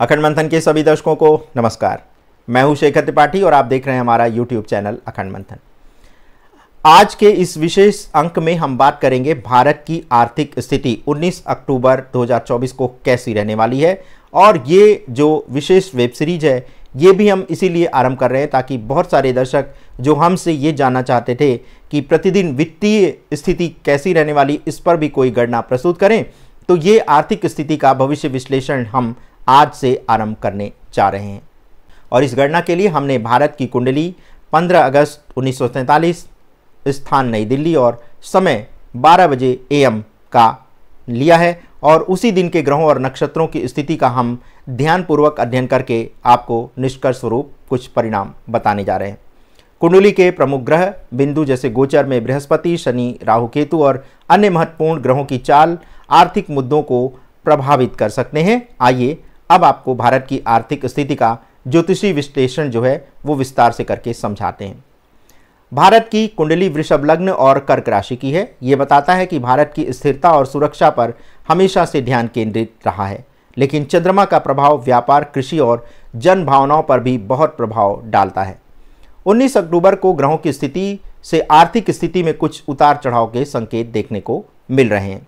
अखंड मंथन के सभी दर्शकों को नमस्कार मैं हूं शेखर त्रिपाठी और आप देख रहे हैं हमारा यूट्यूब चैनल अखंड मंथन आज के इस विशेष अंक में हम बात करेंगे भारत की आर्थिक स्थिति 19 अक्टूबर 2024 को कैसी रहने वाली है और ये जो विशेष वेब सीरीज है ये भी हम इसीलिए आरंभ कर रहे हैं ताकि बहुत सारे दर्शक जो हमसे ये जानना चाहते थे कि प्रतिदिन वित्तीय स्थिति कैसी रहने वाली इस पर भी कोई गणना प्रस्तुत करें तो ये आर्थिक स्थिति का भविष्य विश्लेषण हम आज से आरंभ करने जा रहे हैं और इस गणना के लिए हमने भारत की कुंडली 15 अगस्त उन्नीस स्थान नई दिल्ली और समय 12 बजे एम का लिया है और उसी दिन के ग्रहों और नक्षत्रों की स्थिति का हम ध्यानपूर्वक अध्ययन करके आपको निष्कर्ष स्वरूप कुछ परिणाम बताने जा रहे हैं कुंडली के प्रमुख ग्रह बिंदु जैसे गोचर में बृहस्पति शनि राहु केतु और अन्य महत्वपूर्ण ग्रहों की चाल आर्थिक मुद्दों को प्रभावित कर सकते हैं आइए अब आपको भारत की आर्थिक स्थिति का ज्योतिषी विश्लेषण जो है वो विस्तार से करके समझाते हैं भारत की कुंडली वृषभ लग्न और कर्क राशि की है ये बताता है कि भारत की स्थिरता और सुरक्षा पर हमेशा से ध्यान केंद्रित रहा है लेकिन चंद्रमा का प्रभाव व्यापार कृषि और जन भावनाओं पर भी बहुत प्रभाव डालता है 19 अक्टूबर को ग्रहों की स्थिति से आर्थिक स्थिति में कुछ उतार चढ़ाव के संकेत देखने को मिल रहे हैं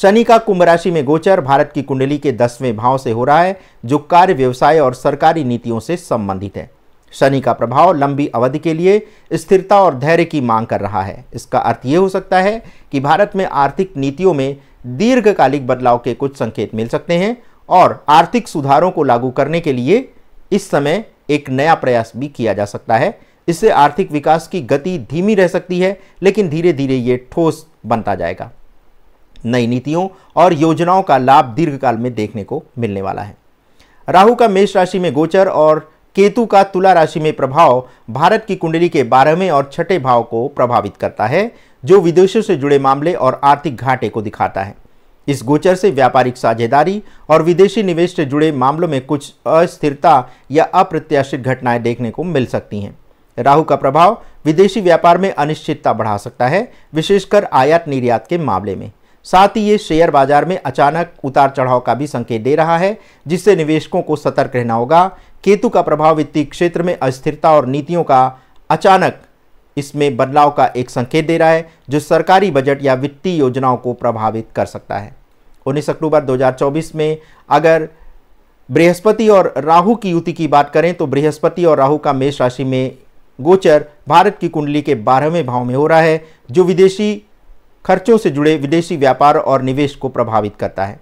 शनि का कुंभ राशि में गोचर भारत की कुंडली के दसवें भाव से हो रहा है जो कार्य व्यवसाय और सरकारी नीतियों से संबंधित है शनि का प्रभाव लंबी अवधि के लिए स्थिरता और धैर्य की मांग कर रहा है इसका अर्थ ये हो सकता है कि भारत में आर्थिक नीतियों में दीर्घकालिक बदलाव के कुछ संकेत मिल सकते हैं और आर्थिक सुधारों को लागू करने के लिए इस समय एक नया प्रयास भी किया जा सकता है इससे आर्थिक विकास की गति धीमी रह सकती है लेकिन धीरे धीरे ये ठोस बनता जाएगा नई नीतियों और योजनाओं का लाभ दीर्घकाल में देखने को मिलने वाला है राहु का मेष राशि में गोचर और केतु का तुला राशि में प्रभाव भारत की कुंडली के बारहवें और छठे भाव को प्रभावित करता है जो विदेशों से जुड़े मामले और आर्थिक घाटे को दिखाता है इस गोचर से व्यापारिक साझेदारी और विदेशी निवेश से जुड़े मामलों में कुछ अस्थिरता या अप्रत्याशित घटनाएं देखने को मिल सकती हैं राहु का प्रभाव विदेशी व्यापार में अनिश्चितता बढ़ा सकता है विशेषकर आयात निर्यात के मामले में साथ ही ये शेयर बाजार में अचानक उतार चढ़ाव का भी संकेत दे रहा है जिससे निवेशकों को सतर्क रहना होगा केतु का प्रभाव वित्तीय क्षेत्र में अस्थिरता और नीतियों का अचानक इसमें बदलाव का एक संकेत दे रहा है जो सरकारी बजट या वित्तीय योजनाओं को प्रभावित कर सकता है उन्नीस अक्टूबर 2024 में अगर बृहस्पति और राहु की युति की बात करें तो बृहस्पति और राहु का मेष राशि में गोचर भारत की कुंडली के बारहवें भाव में हो रहा है जो विदेशी खर्चों से जुड़े विदेशी व्यापार और निवेश को प्रभावित करता है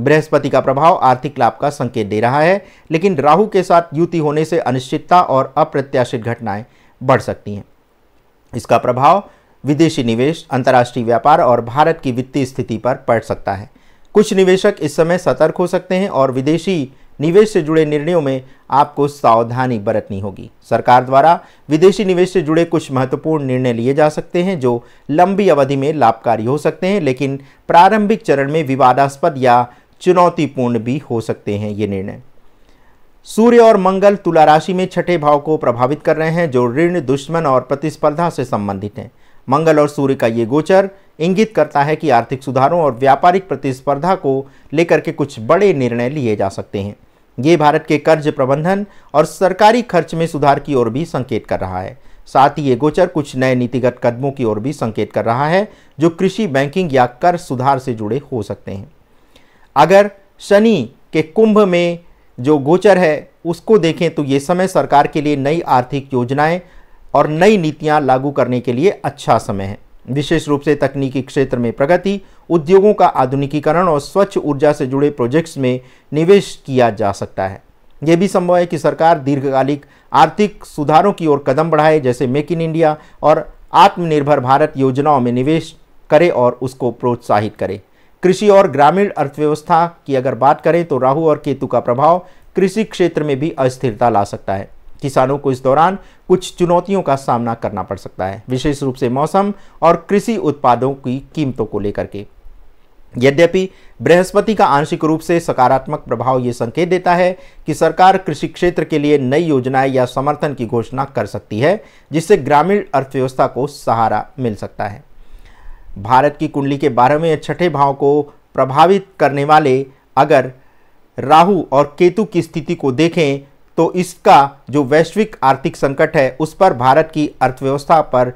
बृहस्पति का प्रभाव आर्थिक लाभ का संकेत दे रहा है लेकिन राहु के साथ युति होने से अनिश्चितता और अप्रत्याशित घटनाएं बढ़ सकती हैं इसका प्रभाव विदेशी निवेश अंतर्राष्ट्रीय व्यापार और भारत की वित्तीय स्थिति पर पड़ सकता है कुछ निवेशक इस समय सतर्क हो सकते हैं और विदेशी निवेश से जुड़े निर्णयों में आपको सावधानी बरतनी होगी सरकार द्वारा विदेशी निवेश से जुड़े कुछ महत्वपूर्ण निर्णय लिए जा सकते हैं जो लंबी अवधि में लाभकारी हो सकते हैं लेकिन प्रारंभिक चरण में विवादास्पद या चुनौतीपूर्ण भी हो सकते हैं ये निर्णय सूर्य और मंगल तुला राशि में छठे भाव को प्रभावित कर रहे हैं जो ऋण दुश्मन और प्रतिस्पर्धा से संबंधित हैं मंगल और सूर्य का ये गोचर इंगित करता है कि आर्थिक सुधारों और व्यापारिक प्रतिस्पर्धा को लेकर के कुछ बड़े निर्णय लिए जा सकते हैं ये भारत के कर्ज प्रबंधन और सरकारी खर्च में सुधार की ओर भी संकेत कर रहा है साथ ही ये गोचर कुछ नए नीतिगत कदमों की ओर भी संकेत कर रहा है जो कृषि बैंकिंग या कर सुधार से जुड़े हो सकते हैं अगर शनि के कुंभ में जो गोचर है उसको देखें तो ये समय सरकार के लिए नई आर्थिक योजनाएं और नई नीतियां लागू करने के लिए अच्छा समय है विशेष रूप से तकनीकी क्षेत्र में प्रगति उद्योगों का आधुनिकीकरण और स्वच्छ ऊर्जा से जुड़े प्रोजेक्ट्स में निवेश किया जा सकता है यह भी संभव है कि सरकार दीर्घकालिक आर्थिक सुधारों की ओर कदम बढ़ाए जैसे मेक इन इंडिया और आत्मनिर्भर भारत योजनाओं में निवेश करे और उसको प्रोत्साहित करे कृषि और ग्रामीण अर्थव्यवस्था की अगर बात करें तो राहु और केतु का प्रभाव कृषि क्षेत्र में भी अस्थिरता ला सकता है किसानों को इस दौरान कुछ चुनौतियों का सामना करना पड़ सकता है विशेष रूप से मौसम और कृषि उत्पादों की कीमतों को लेकर के यद्यपि बृहस्पति का आंशिक रूप से सकारात्मक प्रभाव ये संकेत देता है कि सरकार कृषि क्षेत्र के लिए नई योजनाएं या समर्थन की घोषणा कर सकती है जिससे ग्रामीण अर्थव्यवस्था को सहारा मिल सकता है भारत की कुंडली के बारहवें या छठे भाव को प्रभावित करने वाले अगर राहु और केतु की स्थिति को देखें तो इसका जो वैश्विक आर्थिक संकट है उस पर भारत की अर्थव्यवस्था पर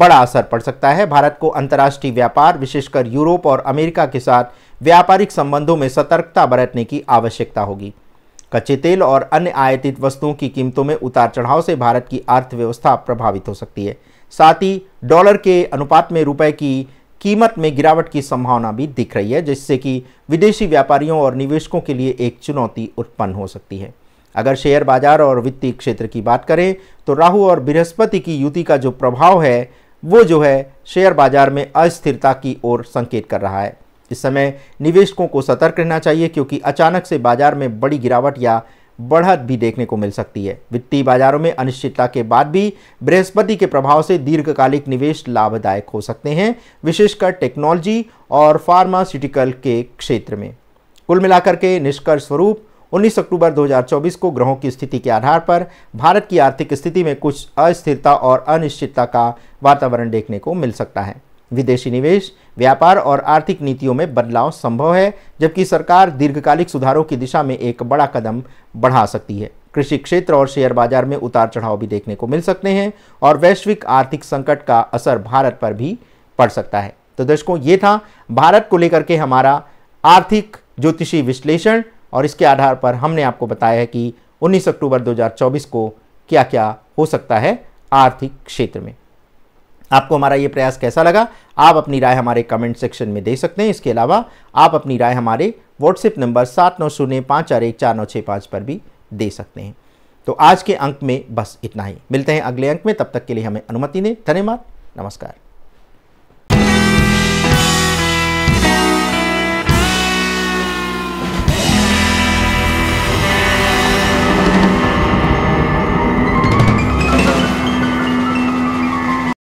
बड़ा असर पड़ सकता है भारत को अंतर्राष्ट्रीय व्यापार विशेषकर यूरोप और अमेरिका के साथ व्यापारिक संबंधों में सतर्कता बरतने की आवश्यकता होगी कच्चे तेल और अन्य आयातित वस्तुओं की कीमतों में उतार चढ़ाव से भारत की अर्थव्यवस्था प्रभावित हो सकती है साथ ही डॉलर के अनुपात में रुपए की कीमत में गिरावट की संभावना भी दिख रही है जिससे कि विदेशी व्यापारियों और निवेशकों के लिए एक चुनौती उत्पन्न हो सकती है अगर शेयर बाजार और वित्तीय क्षेत्र की बात करें तो राहु और बृहस्पति की युति का जो प्रभाव है वो जो है शेयर बाजार में अस्थिरता की ओर संकेत कर रहा है इस समय निवेशकों को सतर्क रहना चाहिए क्योंकि अचानक से बाजार में बड़ी गिरावट या बढ़त भी देखने को मिल सकती है वित्तीय बाजारों में अनिश्चितता के बाद भी बृहस्पति के प्रभाव से दीर्घकालिक निवेश लाभदायक हो सकते हैं विशेषकर टेक्नोलॉजी और फार्मास्यूटिकल के क्षेत्र में कुल मिलाकर के निष्कर्ष स्वरूप 19 अक्टूबर 2024 को ग्रहों की स्थिति के आधार पर भारत की आर्थिक स्थिति में कुछ अस्थिरता और अनिश्चितता का वातावरण देखने को मिल सकता है विदेशी निवेश व्यापार और आर्थिक नीतियों में बदलाव संभव है जबकि सरकार दीर्घकालिक सुधारों की दिशा में एक बड़ा कदम बढ़ा सकती है कृषि क्षेत्र और शेयर बाजार में उतार चढ़ाव भी देखने को मिल सकते हैं और वैश्विक आर्थिक संकट का असर भारत पर भी पड़ सकता है तो दर्शकों ये था भारत को लेकर के हमारा आर्थिक ज्योतिषी विश्लेषण और इसके आधार पर हमने आपको बताया है कि 19 अक्टूबर 2024 को क्या क्या हो सकता है आर्थिक क्षेत्र में आपको हमारा ये प्रयास कैसा लगा आप अपनी राय हमारे कमेंट सेक्शन में दे सकते हैं इसके अलावा आप अपनी राय हमारे व्हाट्सएप नंबर सात नौ शून्य पाँच चार एक चार नौ छः पाँच पर भी दे सकते हैं तो आज के अंक में बस इतना ही मिलते हैं अगले अंक में तब तक के लिए हमें अनुमति दें धन्यवाद नमस्कार